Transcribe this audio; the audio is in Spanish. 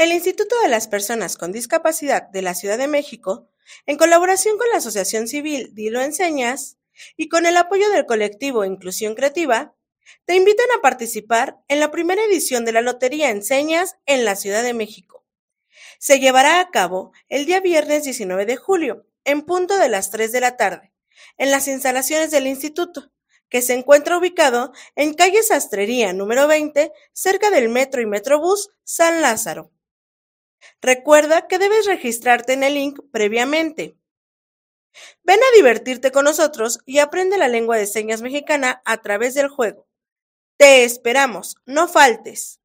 El Instituto de las Personas con Discapacidad de la Ciudad de México, en colaboración con la Asociación Civil Dilo Enseñas y con el apoyo del colectivo Inclusión Creativa, te invitan a participar en la primera edición de la Lotería Enseñas en la Ciudad de México. Se llevará a cabo el día viernes 19 de julio, en punto de las 3 de la tarde, en las instalaciones del instituto, que se encuentra ubicado en calle Sastrería número 20, cerca del metro y metrobús San Lázaro. Recuerda que debes registrarte en el link previamente. Ven a divertirte con nosotros y aprende la lengua de señas mexicana a través del juego. Te esperamos, no faltes.